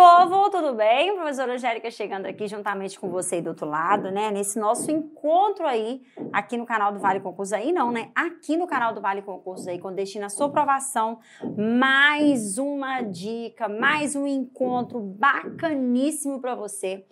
povo, tudo bem? Professora Angélica chegando aqui juntamente com você aí do outro lado, né? Nesse nosso encontro aí, aqui no canal do Vale Concursos, aí não, né? Aqui no canal do Vale Concursos aí, com destino à sua aprovação, mais uma dica, mais um encontro bacaníssimo para você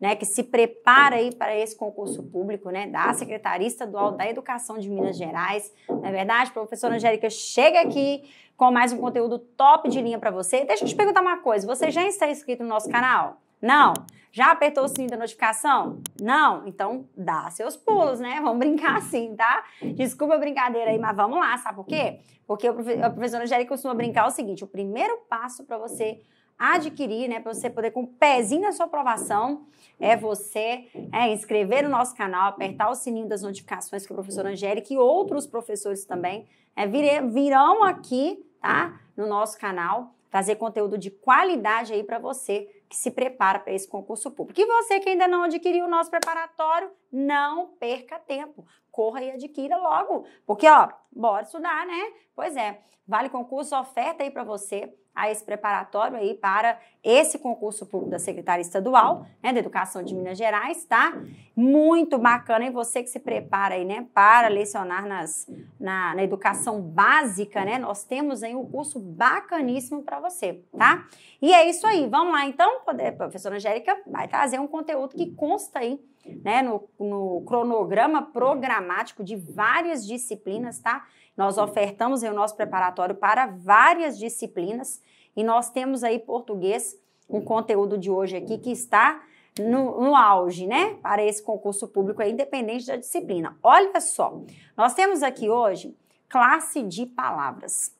né, que se prepara aí para esse concurso público, né, da Secretaria Estadual da Educação de Minas Gerais. Não é verdade, professora Angélica chega aqui com mais um conteúdo top de linha para você. Deixa eu te perguntar uma coisa, você já está inscrito no nosso canal? Não? Já apertou o sininho da notificação? Não? Então dá seus pulos, né? Vamos brincar assim, tá? Desculpa a brincadeira aí, mas vamos lá, sabe por quê? Porque a professora Angélica costuma brincar o seguinte: o primeiro passo para você adquirir, né, para você poder, com o pezinho na sua aprovação, é você é, inscrever no nosso canal, apertar o sininho das notificações que o professor Angélica e outros professores também é, vire, virão aqui, tá, no nosso canal, trazer conteúdo de qualidade aí para você que se prepara para esse concurso público. E você que ainda não adquiriu o nosso preparatório, não perca tempo. Corra e adquira logo, porque ó, bora estudar, né? Pois é, vale concurso oferta aí para você a esse preparatório aí para esse concurso público da Secretaria Estadual, né, da Educação de Minas Gerais, tá? Muito bacana, e você que se prepara aí, né, para lecionar nas, na, na educação básica, né, nós temos aí um curso bacaníssimo para você, tá? E é isso aí, vamos lá então, a professora Angélica vai trazer um conteúdo que consta aí né, no, no cronograma programático de várias disciplinas, tá? Nós ofertamos o nosso preparatório para várias disciplinas e nós temos aí português, um conteúdo de hoje aqui que está no, no, auge, né? Para esse concurso público, independente da disciplina. Olha só, nós temos aqui hoje classe de palavras.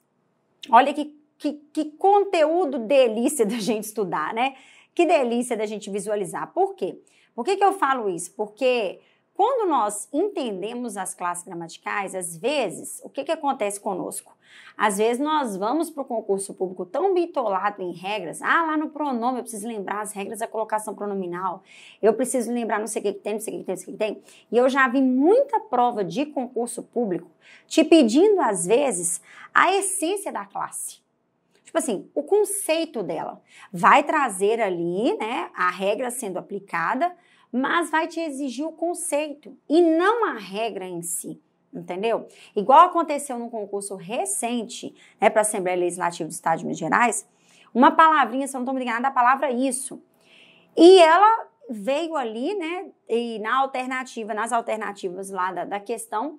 Olha que, que, que conteúdo delícia da gente estudar, né? Que delícia da gente visualizar. Por quê? Por que, que eu falo isso? Porque quando nós entendemos as classes gramaticais, às vezes, o que, que acontece conosco? Às vezes nós vamos para o concurso público tão bitolado em regras, ah, lá no pronome eu preciso lembrar as regras da colocação pronominal, eu preciso lembrar não sei o que, que tem, não sei o que, que tem, não sei o que, que tem. E eu já vi muita prova de concurso público te pedindo, às vezes, a essência da classe tipo assim, o conceito dela. Vai trazer ali, né, a regra sendo aplicada, mas vai te exigir o conceito e não a regra em si. Entendeu? Igual aconteceu num concurso recente né, para a Assembleia Legislativa do Estado de Minas Gerais, uma palavrinha, se eu não estou me enganando, a palavra isso. E ela veio ali, né? E na alternativa, nas alternativas lá da, da questão,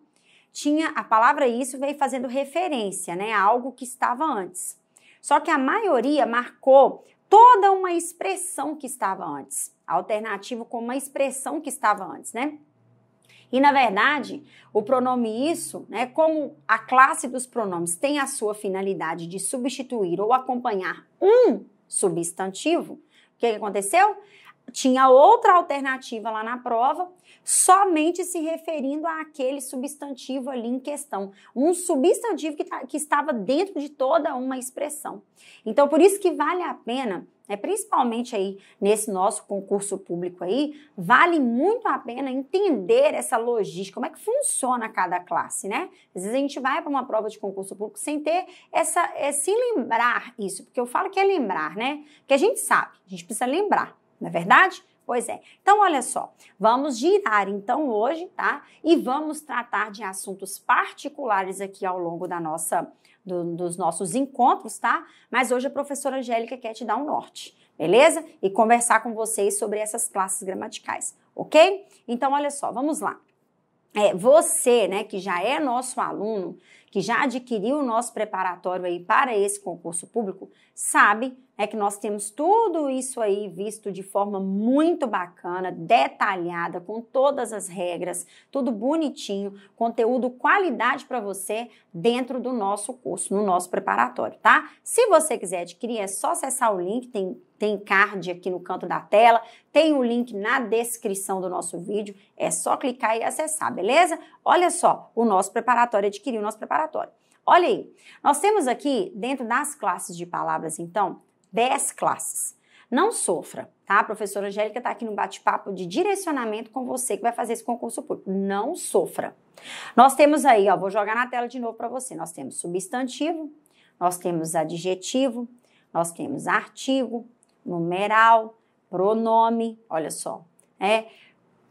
tinha a palavra isso veio fazendo referência, né, a algo que estava antes. Só que a maioria marcou toda uma expressão que estava antes, alternativo com uma expressão que estava antes, né? E na verdade, o pronome isso, né, como a classe dos pronomes tem a sua finalidade de substituir ou acompanhar um substantivo, o que aconteceu? tinha outra alternativa lá na prova, somente se referindo àquele substantivo ali em questão. Um substantivo que, tá, que estava dentro de toda uma expressão. Então, por isso que vale a pena né, principalmente aí nesse nosso concurso público aí, vale muito a pena entender essa logística, como é que funciona cada classe, né? Às vezes a gente vai para uma prova de concurso público sem ter essa, é, sem lembrar isso, porque eu falo que é lembrar, né? Que a gente sabe, a gente precisa lembrar não é verdade? Pois é. Então, olha só, vamos girar então hoje, tá? E vamos tratar de assuntos particulares aqui ao longo da nossa, do, dos nossos encontros, tá? Mas hoje a professora Angélica quer te dar um norte, beleza? E conversar com vocês sobre essas classes gramaticais, ok? Então, olha só, vamos lá. É, você, né, que já é nosso aluno, que já adquiriu o nosso preparatório aí para esse concurso público, sabe é que nós temos tudo isso aí visto de forma muito bacana, detalhada, com todas as regras, tudo bonitinho, conteúdo qualidade para você dentro do nosso curso, no nosso preparatório, tá? Se você quiser adquirir, é só acessar o link, tem tem card aqui no canto da tela, tem o link na descrição do nosso vídeo, é só clicar e acessar, beleza? Olha só, o nosso preparatório, adquirir o nosso preparatório. Olha aí, nós temos aqui, dentro das classes de palavras, então, 10 classes. Não sofra, tá? A professora Angélica está aqui no bate-papo de direcionamento com você que vai fazer esse concurso público. Não sofra. Nós temos aí, ó, vou jogar na tela de novo para você. Nós temos substantivo, nós temos adjetivo, nós temos artigo, numeral, pronome, olha só, é,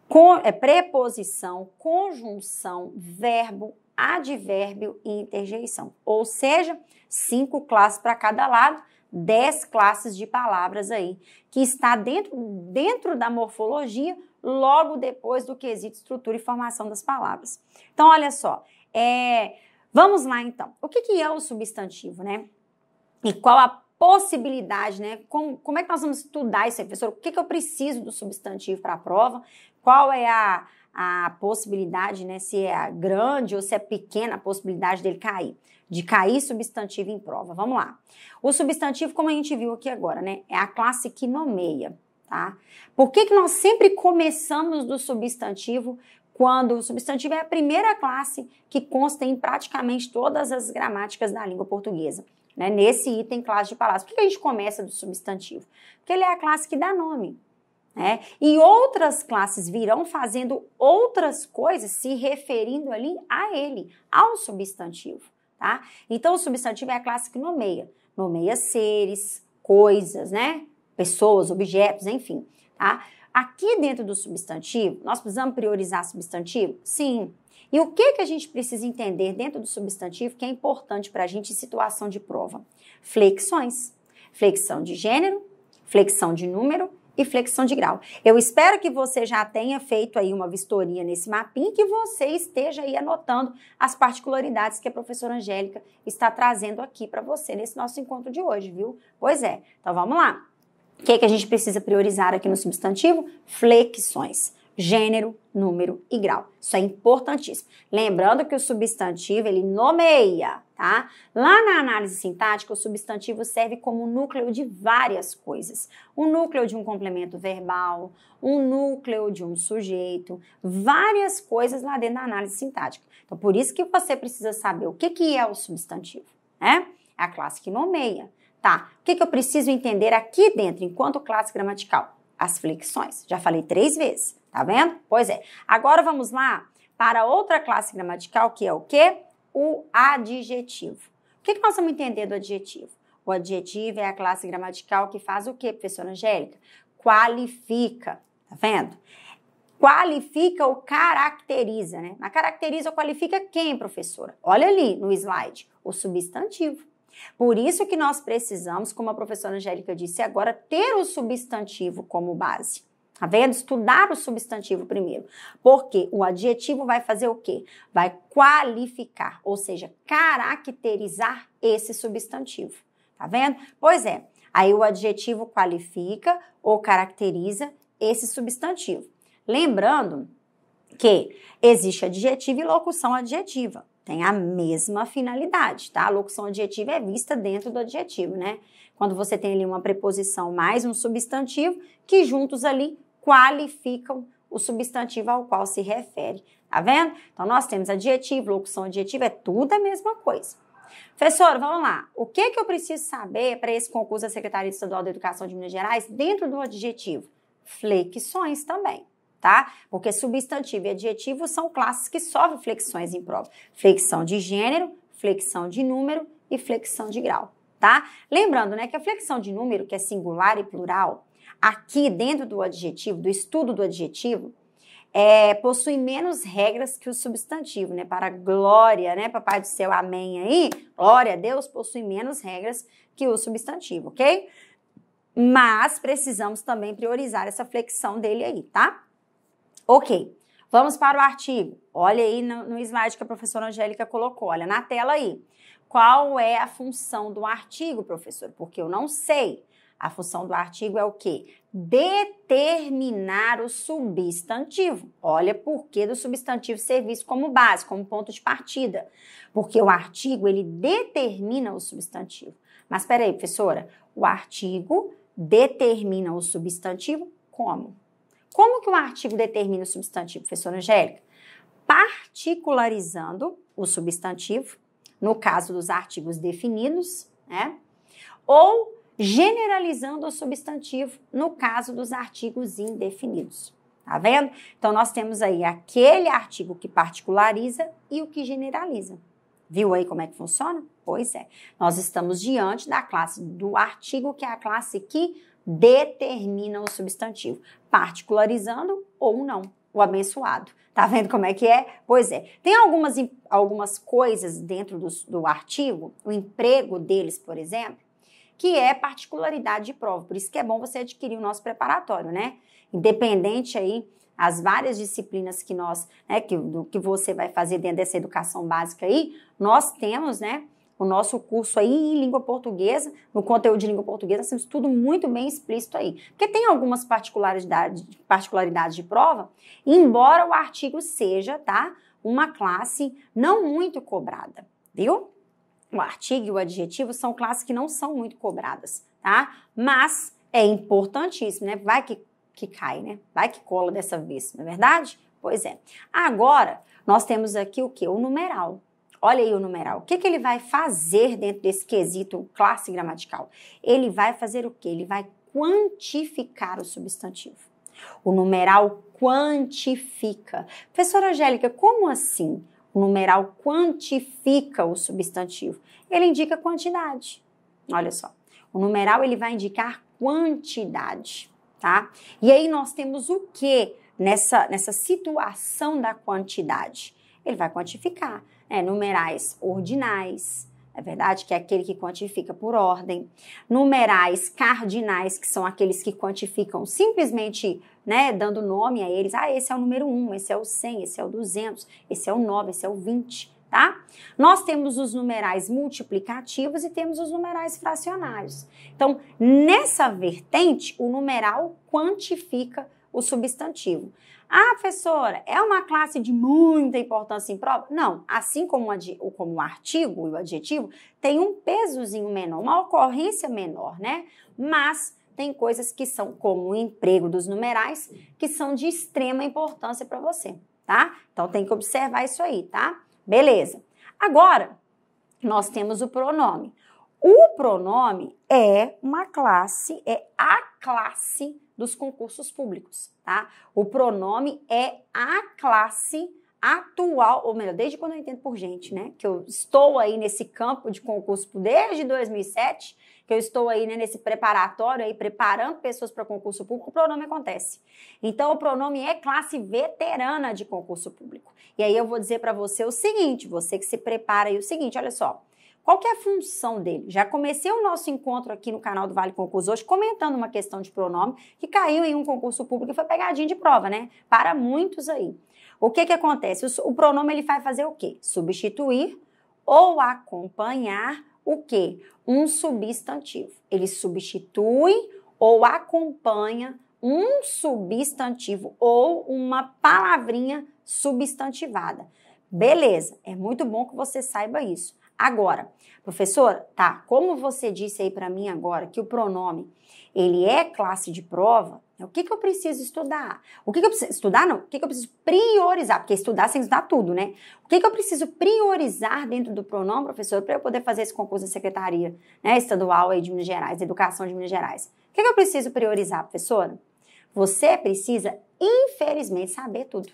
com, é preposição, conjunção, verbo, advérbio e interjeição. Ou seja, cinco classes para cada lado 10 classes de palavras aí, que está dentro, dentro da morfologia, logo depois do quesito estrutura e formação das palavras. Então, olha só, é, vamos lá então. O que, que é o substantivo, né? E qual a possibilidade, né? Como, como é que nós vamos estudar isso aí, professor? O que, que eu preciso do substantivo para a prova? Qual é a, a possibilidade, né? Se é grande ou se é pequena a possibilidade dele cair de cair substantivo em prova. Vamos lá. O substantivo, como a gente viu aqui agora, né, é a classe que nomeia, tá? Por que, que nós sempre começamos do substantivo quando o substantivo é a primeira classe que consta em praticamente todas as gramáticas da língua portuguesa? Né, nesse item classe de palavras. Por que a gente começa do substantivo? Porque ele é a classe que dá nome. Né? E outras classes virão fazendo outras coisas se referindo ali a ele, ao substantivo tá? Então, o substantivo é a classe que nomeia. Nomeia seres, coisas, né? Pessoas, objetos, enfim, tá? Aqui dentro do substantivo, nós precisamos priorizar substantivo? Sim. E o que, que a gente precisa entender dentro do substantivo que é importante para a gente em situação de prova? Flexões. Flexão de gênero, flexão de número e flexão de grau. Eu espero que você já tenha feito aí uma vistoria nesse mapinha e que você esteja aí anotando as particularidades que a professora Angélica está trazendo aqui para você nesse nosso encontro de hoje, viu? Pois é, então vamos lá. O que, é que a gente precisa priorizar aqui no substantivo? Flexões gênero, número e grau. Isso é importantíssimo. Lembrando que o substantivo, ele nomeia, tá? Lá na análise sintática, o substantivo serve como núcleo de várias coisas. O núcleo de um complemento verbal, um núcleo de um sujeito, várias coisas lá dentro da análise sintática. Então, por isso que você precisa saber o que, que é o substantivo, né? É a classe que nomeia. Tá, o que, que eu preciso entender aqui dentro, enquanto classe gramatical? As flexões. Já falei três vezes. Tá vendo? Pois é. Agora vamos lá para outra classe gramatical que é o quê? O adjetivo. O que, que nós vamos entender do adjetivo? O adjetivo é a classe gramatical que faz o quê, professora Angélica? Qualifica. Tá vendo? qualifica ou caracteriza, né? Na caracteriza ou qualifica quem, professora? Olha ali no slide, o substantivo. Por isso que nós precisamos, como a professora Angélica disse agora, ter o substantivo como base. Tá vendo? Estudar o substantivo primeiro. Porque o adjetivo vai fazer o quê? Vai qualificar, ou seja, caracterizar esse substantivo. Tá vendo? Pois é. Aí o adjetivo qualifica ou caracteriza esse substantivo. Lembrando que existe adjetivo e locução adjetiva. Tem a mesma finalidade, tá? A locução adjetiva é vista dentro do adjetivo, né? Quando você tem ali uma preposição mais um substantivo, que juntos ali qualificam o substantivo ao qual se refere. Tá vendo? Então, nós temos adjetivo, locução adjetivo é tudo a mesma coisa. Professor, vamos lá. O que, que eu preciso saber para esse concurso da Secretaria Estadual da Educação de Minas Gerais dentro do adjetivo? Flexões também, tá? Porque substantivo e adjetivo são classes que sofrem flexões em prova. Flexão de gênero, flexão de número e flexão de grau, tá? Lembrando, né, que a flexão de número, que é singular e plural, aqui dentro do adjetivo, do estudo do adjetivo, é, possui menos regras que o substantivo, né? Para glória, né? Papai do céu, amém aí. Glória a Deus possui menos regras que o substantivo, ok? Mas precisamos também priorizar essa flexão dele aí, tá? Ok. Vamos para o artigo. Olha aí no, no slide que a professora Angélica colocou, olha na tela aí. Qual é a função do artigo, professor? Porque eu não sei. A função do artigo é o quê? Determinar o substantivo. Olha por que do substantivo ser visto como base, como ponto de partida. Porque o artigo, ele determina o substantivo. Mas peraí, professora, o artigo determina o substantivo como? Como que o artigo determina o substantivo, professora Angélica? Particularizando o substantivo, no caso dos artigos definidos, né? Ou generalizando o substantivo no caso dos artigos indefinidos. Tá vendo? Então nós temos aí aquele artigo que particulariza e o que generaliza. Viu aí como é que funciona? Pois é. Nós estamos diante da classe do artigo, que é a classe que determina o substantivo, particularizando ou não o abençoado. Tá vendo como é que é? Pois é. Tem algumas, algumas coisas dentro do, do artigo, o emprego deles, por exemplo, que é particularidade de prova. Por isso que é bom você adquirir o nosso preparatório, né? Independente aí as várias disciplinas que nós, né, que, do que você vai fazer dentro dessa educação básica aí, nós temos, né, o nosso curso aí em língua portuguesa, no conteúdo de língua portuguesa, nós temos tudo muito bem explícito aí. Porque tem algumas particularidades, particularidades de prova, embora o artigo seja, tá, uma classe não muito cobrada, viu? o artigo e o adjetivo são classes que não são muito cobradas, tá? Mas é importantíssimo, né? Vai que, que cai, né? Vai que cola dessa vez, não é verdade? Pois é. Agora, nós temos aqui o que? O numeral. Olha aí o numeral. O que, que ele vai fazer dentro desse quesito classe gramatical? Ele vai fazer o que? Ele vai quantificar o substantivo. O numeral quantifica. Professora Angélica, como assim? O numeral quantifica o substantivo. Ele indica quantidade. Olha só. O numeral ele vai indicar quantidade, tá? E aí nós temos o que nessa, nessa situação da quantidade? Ele vai quantificar né? numerais ordinais, é verdade que é aquele que quantifica por ordem, numerais cardinais, que são aqueles que quantificam simplesmente, né, dando nome a eles, ah, esse é o número 1, esse é o 100, esse é o 200, esse é o 9, esse é o 20, tá? Nós temos os numerais multiplicativos e temos os numerais fracionários. Então, nessa vertente, o numeral quantifica o substantivo. Ah, professora, é uma classe de muita importância em prova? Não, assim como, o, como o artigo e o adjetivo, tem um pesozinho menor, uma ocorrência menor, né? Mas tem coisas que são, como o emprego dos numerais, que são de extrema importância para você, tá? Então tem que observar isso aí, tá? Beleza. Agora, nós temos o pronome. O pronome é uma classe, é a classe dos concursos públicos, tá? O pronome é a classe atual, ou melhor, desde quando eu entendo por gente, né? Que eu estou aí nesse campo de concurso desde 2007, que eu estou aí né, nesse preparatório aí, preparando pessoas para concurso público, o pronome acontece. Então, o pronome é classe veterana de concurso público. E aí eu vou dizer para você o seguinte, você que se prepara aí o seguinte, olha só. Qual que é a função dele? Já comecei o nosso encontro aqui no canal do Vale Concurso hoje comentando uma questão de pronome que caiu em um concurso público e foi pegadinha de prova, né? Para muitos aí. O que que acontece? O, o pronome ele vai fazer o quê? Substituir ou acompanhar o quê? Um substantivo. Ele substitui ou acompanha um substantivo ou uma palavrinha substantivada. Beleza, é muito bom que você saiba isso agora. Professor, tá, como você disse aí para mim agora que o pronome, ele é classe de prova, né, o que, que eu preciso estudar? O que, que eu preciso estudar não? O que, que eu preciso priorizar? Porque estudar sem estudar tudo, né? O que, que eu preciso priorizar dentro do pronome, professor, para eu poder fazer esse concurso da secretaria, né, estadual aí de Minas Gerais, educação de Minas Gerais? O que, que eu preciso priorizar, professora? Você precisa, infelizmente, saber tudo.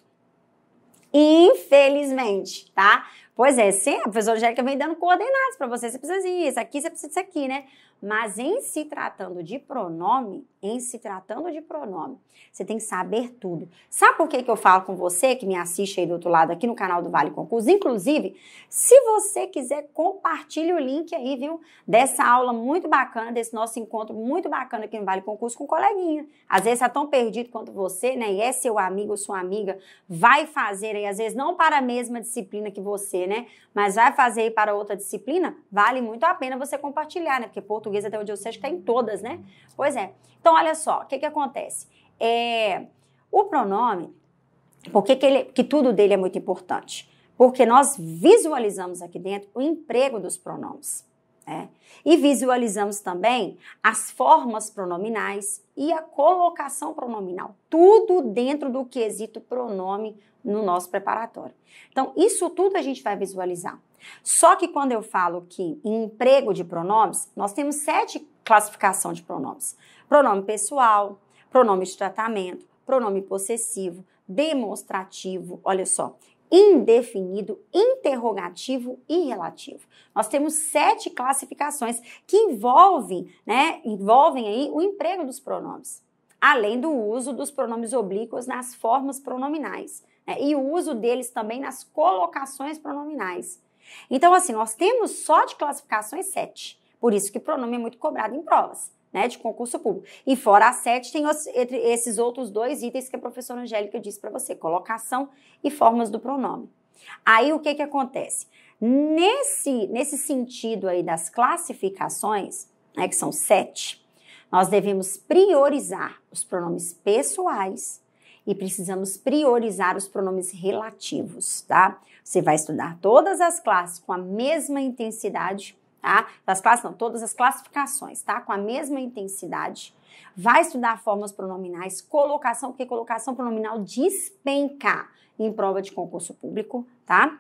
Infelizmente, tá? Pois é, sim, a professora Angélica vem dando coordenadas para você. Você precisa disso, aqui você precisa disso aqui, né? Mas em se tratando de pronome, em se tratando de pronome, você tem que saber tudo. Sabe por que, que eu falo com você que me assiste aí do outro lado aqui no canal do Vale Concurso? Inclusive, se você quiser, compartilhe o link aí, viu? Dessa aula muito bacana, desse nosso encontro muito bacana aqui no Vale Concurso com um coleguinha. Às vezes está tão perdido quanto você, né? E é seu amigo ou sua amiga, vai fazer aí, às vezes não para a mesma disciplina que você, né? mas vai fazer para outra disciplina, vale muito a pena você compartilhar, né? Porque português, até onde eu sei, está em todas, né? Pois é. Então, olha só, o que, que acontece? É, o pronome, por que, que, ele, que tudo dele é muito importante? Porque nós visualizamos aqui dentro o emprego dos pronomes. Né? E visualizamos também as formas pronominais e a colocação pronominal, tudo dentro do quesito pronome no nosso preparatório. Então, isso tudo a gente vai visualizar. Só que quando eu falo que em emprego de pronomes, nós temos sete classificação de pronomes: pronome pessoal, pronome de tratamento, pronome possessivo, demonstrativo, olha só, indefinido, interrogativo e relativo. Nós temos sete classificações que envolvem, né, envolvem aí o emprego dos pronomes, além do uso dos pronomes oblíquos nas formas pronominais né, e o uso deles também nas colocações pronominais. Então, assim, nós temos só de classificações sete. Por isso que pronome é muito cobrado em provas né, de concurso público. E fora a sete, tem os, entre esses outros dois itens que a professora Angélica disse para você: colocação e formas do pronome. Aí o que, que acontece? Nesse, nesse sentido aí das classificações, né, que são sete, nós devemos priorizar os pronomes pessoais e precisamos priorizar os pronomes relativos, tá? Você vai estudar todas as classes com a mesma intensidade tá? classes não, todas as classificações, tá? Com a mesma intensidade. Vai estudar formas pronominais, colocação, porque colocação pronominal despenca em prova de concurso público, tá?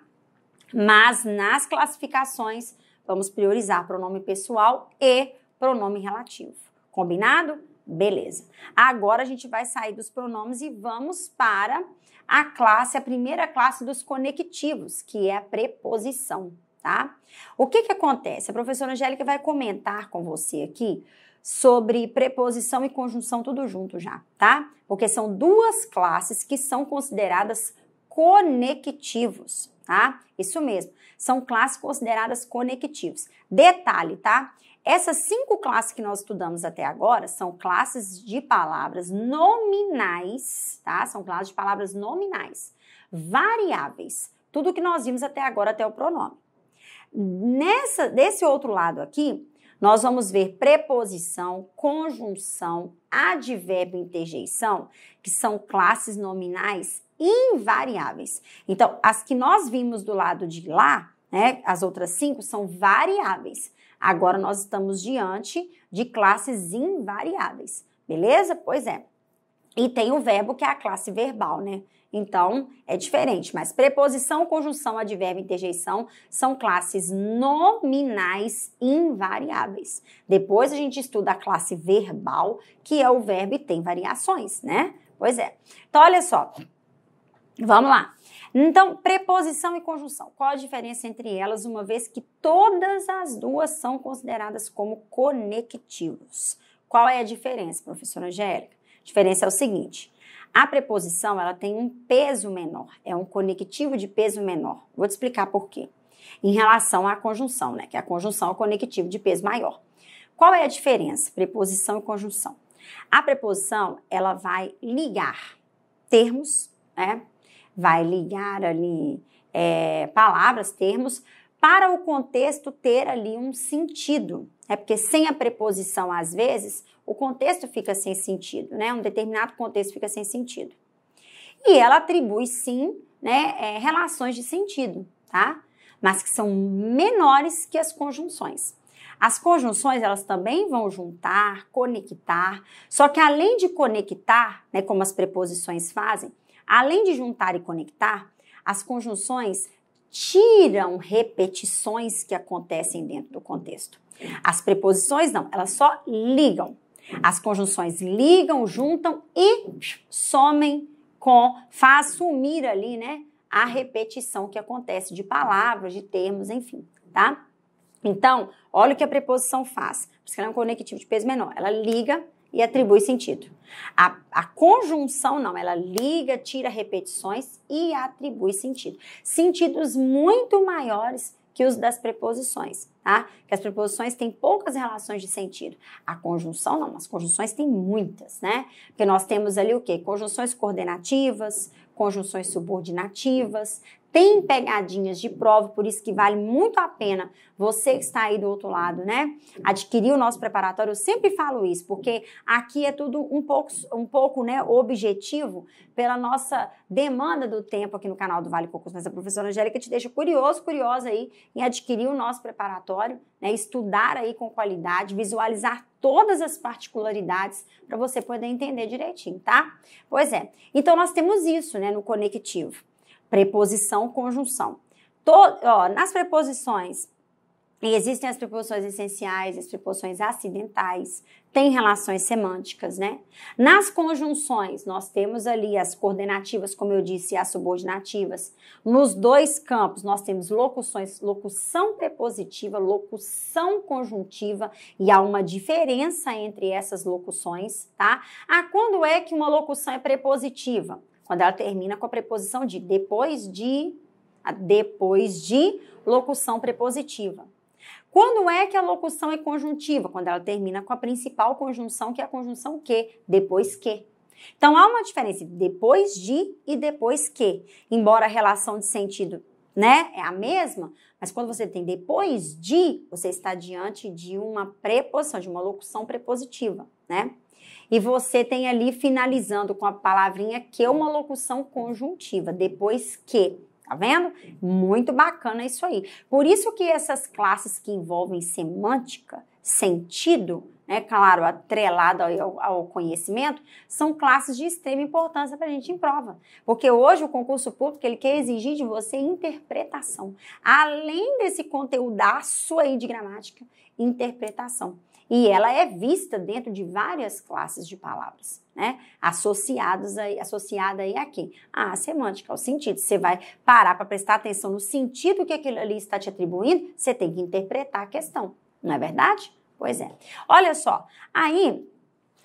Mas nas classificações, vamos priorizar pronome pessoal e pronome relativo. Combinado? Beleza. Agora a gente vai sair dos pronomes e vamos para a classe, a primeira classe dos conectivos, que é a preposição tá? O que que acontece? A professora Angélica vai comentar com você aqui sobre preposição e conjunção tudo junto já, tá? Porque são duas classes que são consideradas conectivos, tá? Isso mesmo, são classes consideradas conectivos. Detalhe, tá? Essas cinco classes que nós estudamos até agora são classes de palavras nominais, tá? São classes de palavras nominais, variáveis. Tudo que nós vimos até agora, até o pronome. Nessa, desse outro lado aqui, nós vamos ver preposição, conjunção, advérbio e interjeição, que são classes nominais invariáveis. Então, as que nós vimos do lado de lá, né, as outras cinco são variáveis. Agora nós estamos diante de classes invariáveis, beleza? Pois é. E tem o verbo que é a classe verbal, né? Então, é diferente, mas preposição, conjunção, advérbio, interjeição são classes nominais invariáveis. Depois a gente estuda a classe verbal, que é o verbo e tem variações, né? Pois é. Então, olha só. Vamos lá. Então, preposição e conjunção. Qual a diferença entre elas, uma vez que todas as duas são consideradas como conectivos? Qual é a diferença, professora Angélica? A diferença é o seguinte: a preposição ela tem um peso menor, é um conectivo de peso menor. Vou te explicar por quê. Em relação à conjunção, né? Que a conjunção é o conectivo de peso maior. Qual é a diferença preposição e conjunção? A preposição ela vai ligar termos, né? Vai ligar ali é, palavras, termos para o contexto ter ali um sentido. É porque sem a preposição às vezes o contexto fica sem sentido, né? Um determinado contexto fica sem sentido. E ela atribui, sim, né, é, relações de sentido, tá? Mas que são menores que as conjunções. As conjunções, elas também vão juntar, conectar, só que além de conectar, né, como as preposições fazem, além de juntar e conectar, as conjunções tiram repetições que acontecem dentro do contexto. As preposições não, elas só ligam. As conjunções ligam, juntam e somem com, faz sumir ali, né? A repetição que acontece de palavras, de termos, enfim, tá? Então, olha o que a preposição faz. Por isso que ela é um conectivo de peso menor. Ela liga e atribui sentido. A, a, conjunção não, ela liga, tira repetições e atribui sentido. Sentidos muito maiores que os das preposições, tá? Que as preposições têm poucas relações de sentido. A conjunção não, as conjunções têm muitas, né? Porque nós temos ali o quê? Conjunções coordenativas, conjunções subordinativas, tem pegadinhas de prova, por isso que vale muito a pena você que está aí do outro lado, né? Adquirir o nosso preparatório. Eu sempre falo isso, porque aqui é tudo um pouco, um pouco né, objetivo pela nossa demanda do tempo aqui no canal do Vale Cocos. Mas a professora Angélica te deixa curioso, curiosa aí em adquirir o nosso preparatório, né? Estudar aí com qualidade, visualizar todas as particularidades para você poder entender direitinho, tá? Pois é. Então nós temos isso, né, no conectivo. Preposição, conjunção. Todo, ó, nas preposições, existem as preposições essenciais, as preposições acidentais, tem relações semânticas, né? Nas conjunções, nós temos ali as coordenativas, como eu disse, e as subordinativas. Nos dois campos, nós temos locuções, locução prepositiva, locução conjuntiva, e há uma diferença entre essas locuções, tá? Ah, quando é que uma locução é prepositiva? quando ela termina com a preposição de. Depois de, depois de locução prepositiva. Quando é que a locução é conjuntiva? Quando ela termina com a principal conjunção, que é a conjunção que, depois que. Então há uma diferença depois de e depois que. Embora a relação de sentido, né, é a mesma, mas quando você tem depois de, você está diante de uma preposição, de uma locução prepositiva, né? e você tem ali finalizando com a palavrinha que é uma locução conjuntiva, depois que. Tá vendo? Muito bacana isso aí. Por isso que essas classes que envolvem semântica, sentido, né, claro, atrelado ao, ao, conhecimento, são classes de extrema importância para a gente em prova. Porque hoje o concurso público ele quer exigir de você interpretação. Além desse conteúdaço aí de gramática, interpretação e ela é vista dentro de várias classes de palavras, né? Associados aí, associada aí a quem? A semântica, ao sentido. Você vai parar para prestar atenção no sentido que aquilo ali está te atribuindo, você tem que interpretar a questão, não é verdade? Pois é. Olha só, aí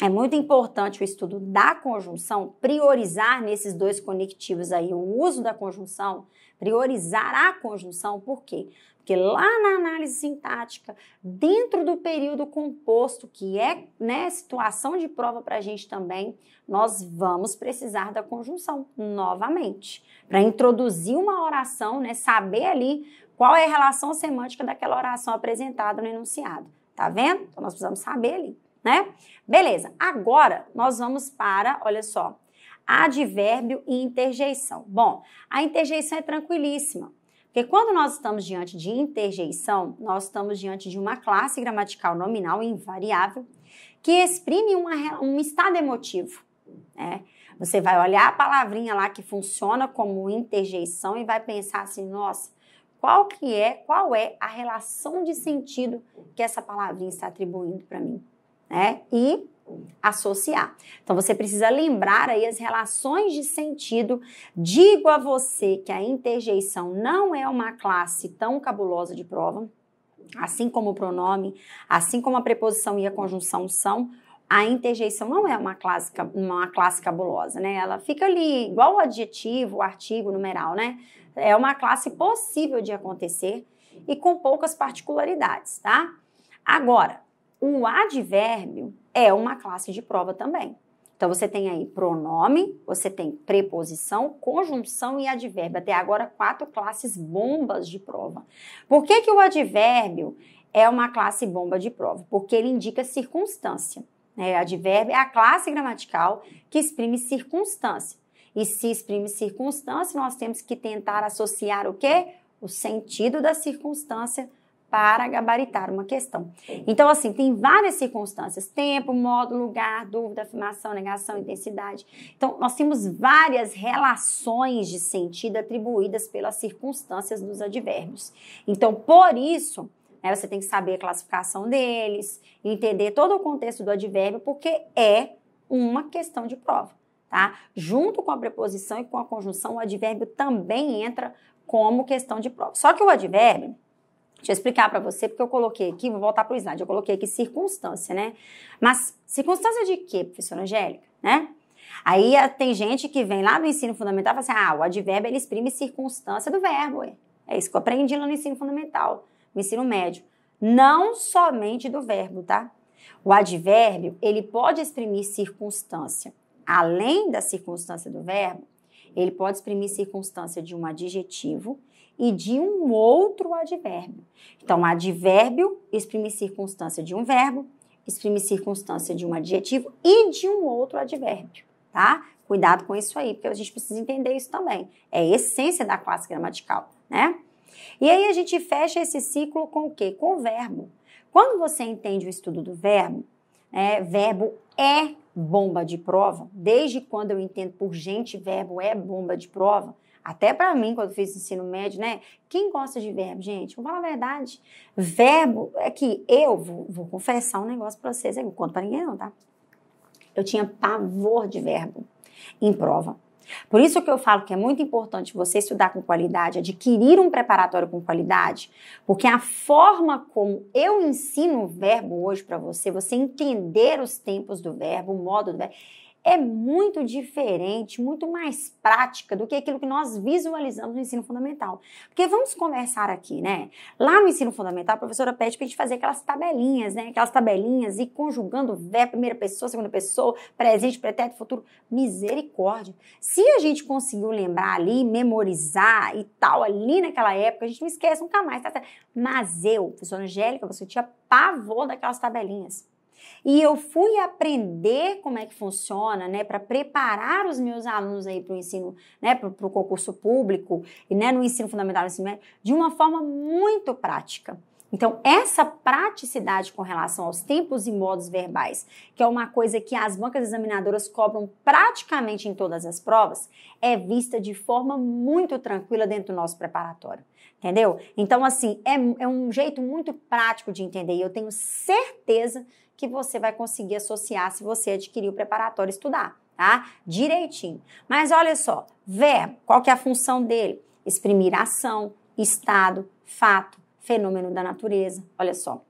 é muito importante o estudo da conjunção, priorizar nesses dois conectivos aí o uso da conjunção, priorizar a conjunção, por quê? Porque lá na análise sintática, dentro do período composto, que é né, situação de prova para a gente também, nós vamos precisar da conjunção novamente. Para introduzir uma oração, né, saber ali qual é a relação semântica daquela oração apresentada no enunciado. Tá vendo? Então nós precisamos saber ali, né? Beleza, agora nós vamos para, olha só, advérbio e interjeição. Bom, a interjeição é tranquilíssima. Porque quando nós estamos diante de interjeição, nós estamos diante de uma classe gramatical nominal invariável que exprime uma, um estado emotivo. Né? Você vai olhar a palavrinha lá que funciona como interjeição e vai pensar assim, nossa, qual que é, qual é a relação de sentido que essa palavrinha está atribuindo para mim, né? E associar. Então você precisa lembrar aí as relações de sentido. Digo a você que a interjeição não é uma classe tão cabulosa de prova, assim como o pronome, assim como a preposição e a conjunção são. A interjeição não é uma classe, uma classe cabulosa, né? Ela fica ali igual o adjetivo, o artigo, o numeral, né? É uma classe possível de acontecer e com poucas particularidades, tá? Agora, um advérbio é uma classe de prova também. Então você tem aí pronome, você tem preposição, conjunção e advérbio. Até agora quatro classes bombas de prova. Por que que o advérbio é uma classe bomba de prova? Porque ele indica circunstância. Né? Advérbio é a classe gramatical que exprime circunstância. E se exprime circunstância, nós temos que tentar associar o quê? O sentido da circunstância para gabaritar uma questão. Então, assim, tem várias circunstâncias: tempo, modo, lugar, dúvida, afirmação, negação, intensidade. Então, nós temos várias relações de sentido atribuídas pelas circunstâncias dos advérbios. Então, por isso, né, você tem que saber a classificação deles, entender todo o contexto do advérbio, porque é uma questão de prova. Tá? Junto com a preposição e com a conjunção, o advérbio também entra como questão de prova. Só que o advérbio Deixa eu explicar para você, porque eu coloquei aqui, vou voltar para o slide, eu coloquei aqui circunstância, né? Mas circunstância de quê, professora Angélica, né? Aí eh, tem gente que vem lá do ensino fundamental e fala assim, ah, o advérbio ele exprime circunstância do verbo, é isso que eu aprendi lá no ensino fundamental, no ensino médio. Não somente do verbo, tá? O advérbio, ele pode exprimir circunstância. Além da circunstância do verbo, ele pode exprimir circunstância de um adjetivo, e de um outro advérbio. Então, advérbio exprime circunstância de um verbo, exprime circunstância de um adjetivo e de um outro advérbio, tá? Cuidado com isso aí, porque a gente precisa entender isso também. É a essência da classe gramatical, né? E aí a gente fecha esse ciclo com o quê? Com o verbo. Quando você entende o estudo do verbo, né, verbo é bomba de prova, desde quando eu entendo por gente, verbo é bomba de prova, até para mim, quando fiz ensino médio, né? Quem gosta de verbo, gente? Vou falar a verdade. Verbo é que eu vou, vou confessar um negócio para vocês, eu não conto para ninguém não, tá? Eu tinha pavor de verbo em prova. Por isso que eu falo que é muito importante você estudar com qualidade, adquirir um preparatório com qualidade, porque a forma como eu ensino o verbo hoje para você, você entender os tempos do verbo, o modo do verbo, é muito diferente, muito mais prática do que aquilo que nós visualizamos no ensino fundamental. Porque vamos conversar aqui, né? Lá no ensino fundamental, a professora pede para a gente fazer aquelas tabelinhas, né? Aquelas tabelinhas e conjugando ver primeira pessoa, segunda pessoa, presente, pretérito, futuro. Misericórdia. Se a gente conseguiu lembrar ali, memorizar e tal, ali naquela época, a gente não esquece nunca mais, tá? Mas eu, professora Angélica, você tinha pavor daquelas tabelinhas. E eu fui aprender como é que funciona, né, para preparar os meus alunos aí para o ensino, né, para o concurso público e né, no ensino fundamental, e ensino assim, né, médio, de uma forma muito prática. Então, essa praticidade com relação aos tempos e modos verbais, que é uma coisa que as bancas examinadoras cobram praticamente em todas as provas, é vista de forma muito tranquila dentro do nosso preparatório. Entendeu? Então, assim, é, é um jeito muito prático de entender e eu tenho certeza que você vai conseguir associar se você adquirir o preparatório estudar, tá? Direitinho. Mas olha só, verbo, qual que é a função dele? Exprimir ação, estado, fato, fenômeno da natureza. Olha só.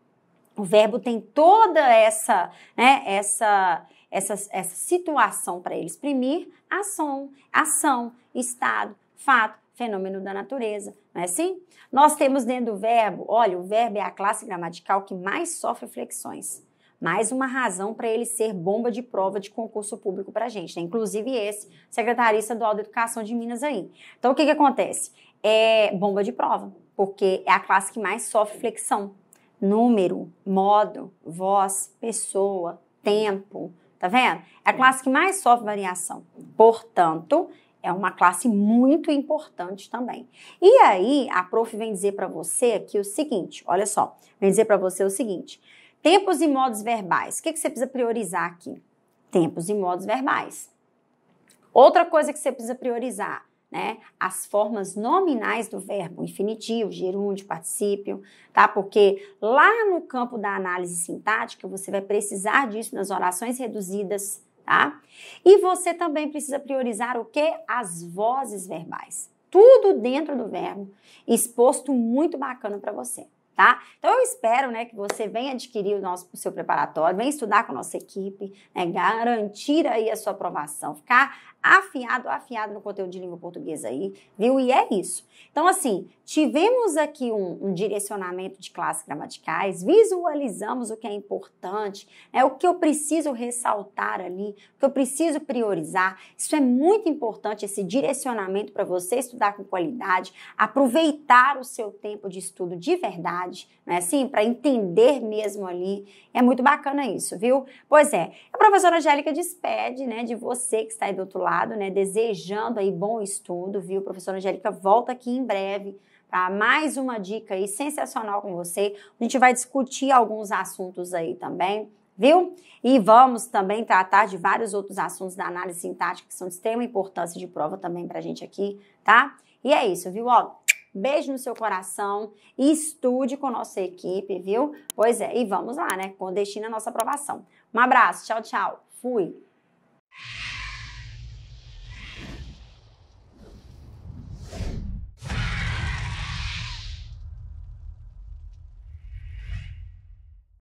O verbo tem toda essa, né, essa essa, essa situação para ele exprimir ação, ação, estado, fato, fenômeno da natureza, não é assim? Nós temos dentro do verbo, olha, o verbo é a classe gramatical que mais sofre flexões mais uma razão para ele ser bomba de prova de concurso público para a gente, né? Inclusive esse, secretário estadual de Educação de Minas aí. Então, o que, que acontece? É bomba de prova, porque é a classe que mais sofre flexão. Número, modo, voz, pessoa, tempo, tá vendo? É a classe que mais sofre variação. Portanto, é uma classe muito importante também. E aí, a prof vem dizer para você aqui o seguinte, olha só, vem dizer para você o seguinte, Tempos e modos verbais. O que, que você precisa priorizar aqui? Tempos e modos verbais. Outra coisa que você precisa priorizar, né? As formas nominais do verbo, infinitivo, gerúndio, particípio, tá? Porque lá no campo da análise sintática, você vai precisar disso nas orações reduzidas, tá? E você também precisa priorizar o que? As vozes verbais. Tudo dentro do verbo, exposto muito bacana para você tá? Então eu espero, né, que você venha adquirir o nosso o seu preparatório, venha estudar com a nossa equipe, né, garantir aí a sua aprovação, ficar afiado, afiado no conteúdo de língua portuguesa aí, viu? E é isso. Então, assim, tivemos aqui um, um direcionamento de classes gramaticais, visualizamos o que é importante, né? o que eu preciso ressaltar ali, o que eu preciso priorizar. Isso é muito importante, esse direcionamento para você estudar com qualidade, aproveitar o seu tempo de estudo de verdade, né? Assim, para entender mesmo ali. É muito bacana isso, viu? Pois é, a professora Angélica despede, né, de você que está aí do outro lado né? Desejando aí bom estudo, viu? Professora Angélica volta aqui em breve para mais uma dica aí sensacional com você. A gente vai discutir alguns assuntos aí também viu? E vamos também tratar de vários outros assuntos da análise sintática que são de extrema importância de prova também a gente aqui, tá? E é isso, viu? Ó, beijo no seu coração e estude com a nossa equipe, viu? Pois é, e vamos lá, né? Com destino à nossa aprovação. Um abraço, tchau, tchau. Fui.